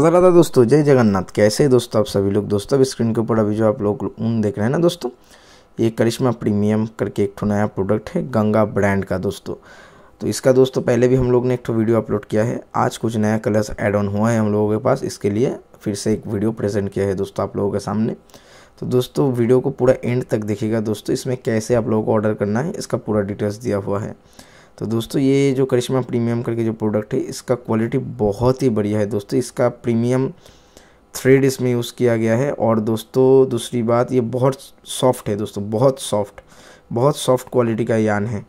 राधा लगा दोस्तों जय जगन्नाथ कैसे दोस्तों आप सभी लोग दोस्तों अब स्क्रीन के ऊपर अभी जो आप लोग ऊन देख रहे हैं ना दोस्तों ये करिश्मा प्रीमियम करके एक नया प्रोडक्ट है गंगा ब्रांड का दोस्तों तो इसका दोस्तों पहले भी हम लोग ने एक वीडियो अपलोड किया है आज कुछ नया कलर्स एड ऑन हुआ है हम लोगों के पास इसके लिए फिर से एक वीडियो प्रेजेंट किया है दोस्तों आप लोगों के सामने तो दोस्तों वीडियो को पूरा एंड तक देखिएगा दोस्तों इसमें कैसे आप लोगों को ऑर्डर करना है इसका पूरा डिटेल्स दिया हुआ है तो दोस्तों ये जो करिश्मा प्रीमियम करके जो प्रोडक्ट है इसका क्वालिटी बहुत ही बढ़िया है दोस्तों इसका प्रीमियम थ्रेड इसमें यूज़ किया गया है और दोस्तों दूसरी बात ये बहुत सॉफ्ट है दोस्तों बहुत सॉफ्ट बहुत सॉफ्ट क्वालिटी का यान है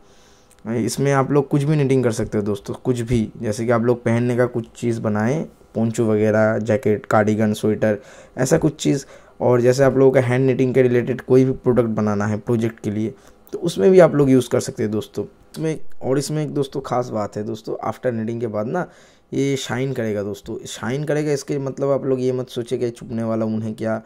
इसमें आप लोग कुछ भी निटिंग कर सकते हो दोस्तों कुछ भी जैसे कि आप लोग पहनने का कुछ चीज़ बनाएं पोंचू वगैरह जैकेट कार्डिगन स्वेटर ऐसा कुछ चीज़ और जैसे आप लोगों का हैंड निटिंग के रिलेटेड कोई भी प्रोडक्ट बनाना है प्रोजेक्ट के लिए तो उसमें भी आप लोग यूज़ कर सकते हैं दोस्तों इसमें और इसमें एक दोस्तों खास बात है दोस्तों आफ्टर नीडिंग के बाद ना ये शाइन करेगा दोस्तों शाइन करेगा इसके मतलब आप लोग ये मत सोचे कि चुपने वाला ऊन है क्या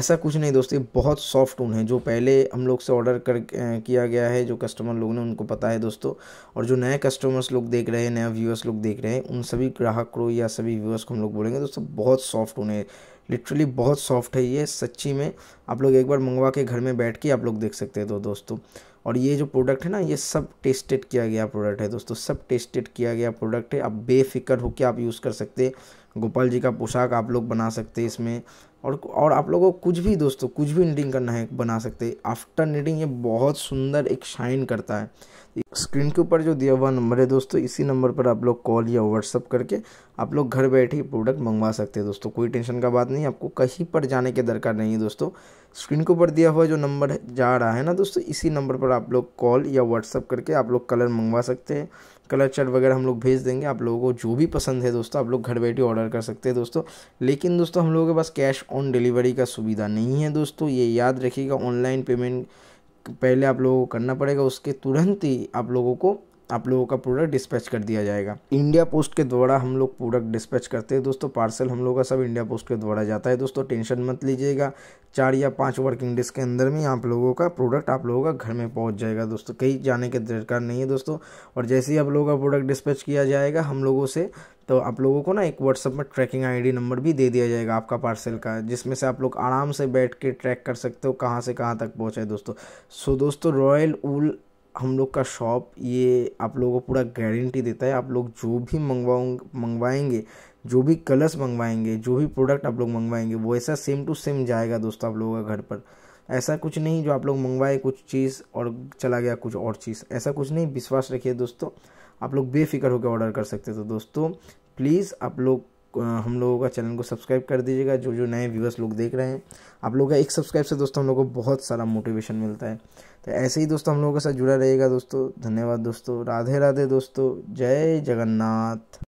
ऐसा कुछ नहीं दोस्तों ये बहुत सॉफ्ट ऊन है जो पहले हम लोग से ऑर्डर कर किया गया है जो कस्टमर लोग ने उनको पता है दोस्तों और जो नए कस्टमर्स लोग देख रहे हैं नए व्यूअर्स लोग देख रहे हैं उन सभी ग्राहक को या सभी व्यूअर्स को हम लोग बोलेंगे दोस्तों बहुत सॉफ्ट ऊन है लिटरली बहुत सॉफ्ट है ये सच्ची में आप लोग एक बार मंगवा के घर में बैठ के आप लोग देख सकते हैं तो दोस्तों और ये जो प्रोडक्ट है ना ये सब टेस्टेड किया गया प्रोडक्ट है दोस्तों सब टेस्टेड किया गया प्रोडक्ट है आप बेफिक्र होकर आप यूज़ कर सकते हैं गोपाल जी का पोशाक आप लोग बना सकते हैं इसमें और और आप लोगों को कुछ भी दोस्तों कुछ भी नीडिंग करना है बना सकते हैं आफ्टर नीडिंग ये बहुत सुंदर एक शाइन करता है स्क्रीन के ऊपर जो दिया हुआ नंबर है दोस्तों इसी नंबर पर आप लोग कॉल या व्हाट्सअप करके आप लोग घर बैठे ही प्रोडक्ट मंगवा सकते हैं दोस्तों कोई टेंशन का बात नहीं आपको कहीं पर जाने की दरकार नहीं है दोस्तों स्क्रीन के ऊपर दिया हुआ जो नंबर जा रहा है ना दोस्तों इसी नंबर पर आप लोग कॉल या व्हाट्सअप करके आप लोग कलर मंगवा सकते हैं कलर चार्ट वगैरह हम लोग भेज देंगे आप लोगों को जो भी पसंद है दोस्तों आप लोग घर बैठे ऑर्डर ऑर्डर कर सकते हैं दोस्तों लेकिन दोस्तों हम लोगों के पास कैश ऑन डिलीवरी का सुविधा नहीं है दोस्तों ये याद रखिएगा ऑनलाइन पेमेंट पहले आप लोगों को करना पड़ेगा उसके तुरंत ही आप लोगों को आप लोगों का प्रोडक्ट डिस्पैच कर दिया जाएगा इंडिया पोस्ट के द्वारा हम लोग प्रोडक्ट डिस्पैच करते हैं दोस्तों पार्सल हम लोग का सब इंडिया पोस्ट के द्वारा जाता है दोस्तों टेंशन मत लीजिएगा चार या पाँच वर्किंग डेज के अंदर में आप लोगों का प्रोडक्ट आप लोगों का घर में पहुँच जाएगा दोस्तों कहीं जाने की दरकार नहीं है दोस्तों और जैसे ही आप लोगों का प्रोडक्ट डिस्पैच किया जाएगा हम लोगों से तो आप लोगों को ना एक व्हाट्सअप में ट्रैकिंग आईडी नंबर भी दे दिया जाएगा आपका पार्सल का जिसमें से आप लोग आराम से बैठ के ट्रैक कर सकते हो कहाँ से कहाँ तक पहुँचा है दोस्तों सो दोस्तों रॉयल उल हम लोग का शॉप ये आप लोगों को पूरा गारंटी देता है आप लोग जो भी मंगवाओ मंगवाएंगे जो भी कलर्स मंगवाएंगे जो भी प्रोडक्ट आप लोग मंगवाएंगे वो ऐसा सेम टू सेम जाएगा दोस्तों आप लोगों का घर पर ऐसा कुछ नहीं जो आप लोग मंगवाए कुछ चीज़ और चला गया कुछ और चीज़ ऐसा कुछ नहीं विश्वास रखिए दोस्तों आप लोग बेफिक्र होकर ऑर्डर कर सकते तो दोस्तों प्लीज़ आप लोग हम लोगों का चैनल को सब्सक्राइब कर दीजिएगा जो जो नए व्यूअर्स लोग देख रहे हैं आप लोगों का एक सब्सक्राइब से दोस्तों हम लोगों को बहुत सारा मोटिवेशन मिलता है तो ऐसे ही दोस्तों हम लोगों के साथ जुड़ा रहेगा दोस्तों धन्यवाद दोस्तों राधे राधे दोस्तों जय जगन्नाथ